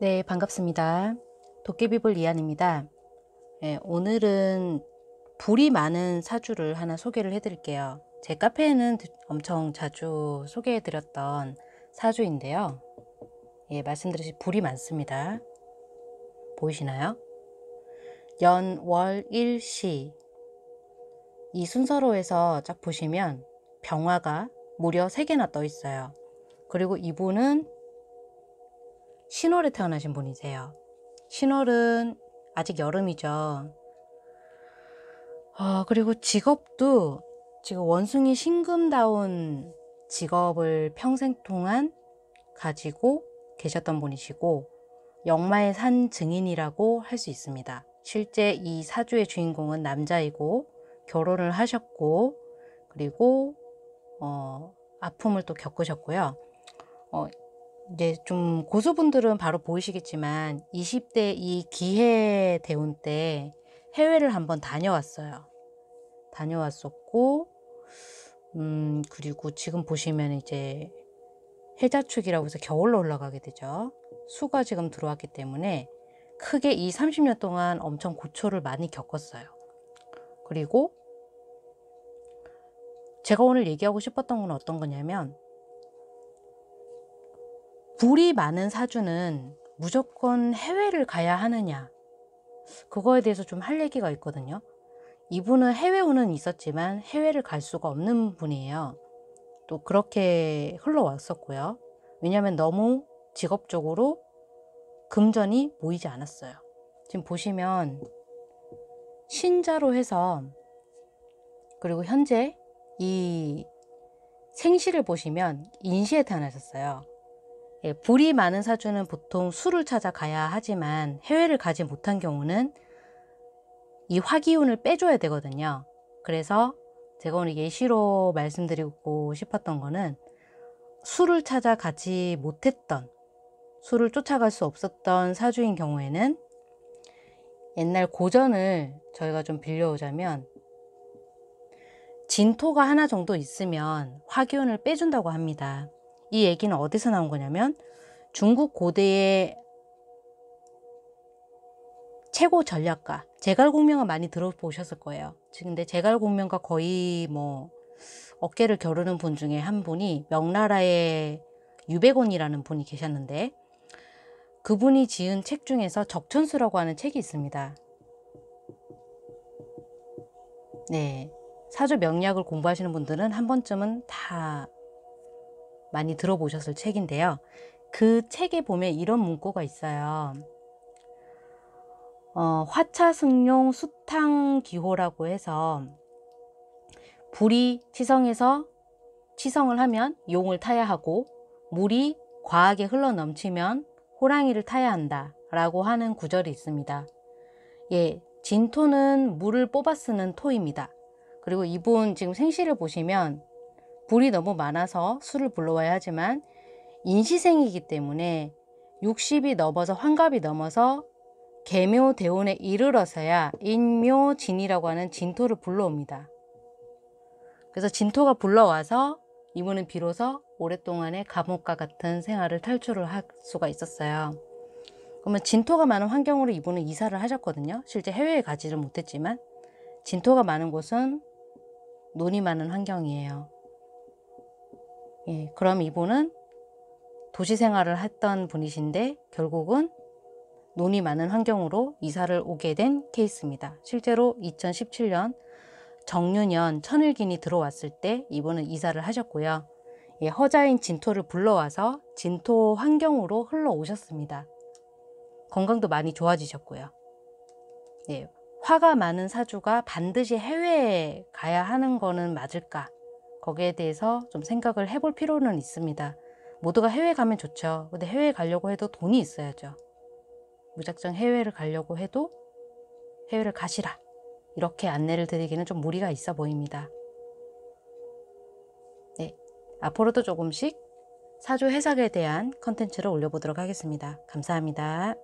네, 반갑습니다. 도깨비볼 이안입니다. 네, 예, 오늘은 불이 많은 사주를 하나 소개를 해드릴게요. 제 카페에는 엄청 자주 소개해드렸던 사주인데요. 예, 말씀드렸듯이 불이 많습니다. 보이시나요? 연, 월, 일, 시. 이 순서로 해서 쫙 보시면 병화가 무려 3개나 떠 있어요. 그리고 이분은 신월에 태어나신 분이세요. 신월은 아직 여름이죠. 어, 그리고 직업도 지금 원숭이 신금다운 직업을 평생 동안 가지고 계셨던 분이시고 역마의 산 증인이라고 할 수 있습니다. 실제 이 사주의 주인공은 남자이고 결혼을 하셨고 그리고 어, 아픔을 또 겪으셨고요. 어, 이제 좀 고수분들은 바로 보이시겠지만 20대 이기해 대운 때 해외를 한번 다녀왔어요. 다녀왔었고 음 그리고 지금 보시면 이제 해자축이라고 해서 겨울로 올라가게 되죠. 수가 지금 들어왔기 때문에 크게 이 30년 동안 엄청 고초를 많이 겪었어요. 그리고 제가 오늘 얘기하고 싶었던 건 어떤 거냐면 불이 많은 사주는 무조건 해외를 가야 하느냐 그거에 대해서 좀 할 얘기가 있거든요 이분은 해외운은 있었지만 해외를 갈 수가 없는 분이에요 또 그렇게 흘러왔었고요 왜냐하면 너무 직업적으로 금전이 모이지 않았어요 지금 보시면 신자로 해서 그리고 현재 이 생시를 보시면 인시에 태어나셨어요 예, 볼이 많은 사주는 보통 술을 찾아가야 하지만 해외를 가지 못한 경우는 이 화기운을 빼줘야 되거든요. 그래서 제가 오늘 예시로 말씀드리고 싶었던 거는 술을 찾아가지 못했던 술을 쫓아갈 수 없었던 사주인 경우에는 옛날 고전을 저희가 좀 빌려오자면 진토가 하나 정도 있으면 화기운을 빼준다고 합니다. 이 얘기는 어디서 나온 거냐면 중국 고대의 최고 전략가 제갈공명을 많이 들어보셨을 거예요. 근데 제갈공명과 거의 뭐 어깨를 겨루는 분 중에 한 분이 명나라의 유백원이라는 분이 계셨는데 그분이 지은 책 중에서 적천수라고 하는 책이 있습니다. 네. 사주 명략을 공부하시는 분들은 한 번쯤은 다 많이 들어보셨을 책인데요. 그 책에 보면 이런 문구가 있어요. 어, 화차승용 수탕기호라고 해서 불이 치성에서 치성을 하면 용을 타야 하고 물이 과하게 흘러 넘치면 호랑이를 타야 한다 라고 하는 구절이 있습니다. 예, 진토는 물을 뽑아 쓰는 토입니다. 그리고 이분 지금 생시를 보시면 굴이 너무 많아서 수를 불러와야 하지만 인시생이기 때문에 60이 넘어서 환갑이 넘어서 개묘대운에 이르러서야 인묘진이라고 하는 진토를 불러옵니다. 그래서 진토가 불러와서 이분은 비로소 오랫동안의 감옥과 같은 생활을 탈출을 할 수가 있었어요. 그러면 진토가 많은 환경으로 이분은 이사를 하셨거든요. 실제 해외에 가지를 못했지만 진토가 많은 곳은 눈이 많은 환경이에요. 예, 그럼 이분은 도시 생활을 했던 분이신데 결국은 논이 많은 환경으로 이사를 오게 된 케이스입니다. 실제로 2017년 정유년 천일긴이 들어왔을 때 이분은 이사를 하셨고요. 예, 허자인 진토를 불러와서 진토 환경으로 흘러오셨습니다. 건강도 많이 좋아지셨고요. 예, 화가 많은 사주가 반드시 해외에 가야 하는 거는 맞을까? 거기에 대해서 좀 생각을 해볼 필요는 있습니다. 모두가 해외 가면 좋죠. 근데 해외 가려고 해도 돈이 있어야죠. 무작정 해외를 가려고 해도 해외를 가시라. 이렇게 안내를 드리기는 좀 무리가 있어 보입니다. 네. 앞으로도 조금씩 사조 해석에 대한 컨텐츠를 올려보도록 하겠습니다. 감사합니다.